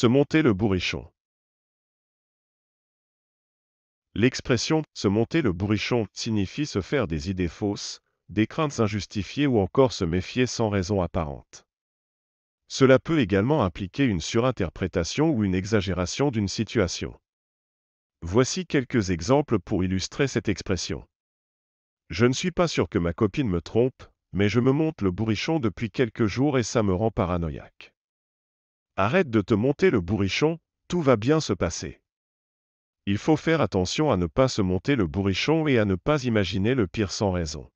se monter le bourrichon. L'expression se monter le bourrichon signifie se faire des idées fausses, des craintes injustifiées ou encore se méfier sans raison apparente. Cela peut également impliquer une surinterprétation ou une exagération d'une situation. Voici quelques exemples pour illustrer cette expression. Je ne suis pas sûr que ma copine me trompe, mais je me monte le bourrichon depuis quelques jours et ça me rend paranoïaque. Arrête de te monter le bourrichon, tout va bien se passer. Il faut faire attention à ne pas se monter le bourrichon et à ne pas imaginer le pire sans raison.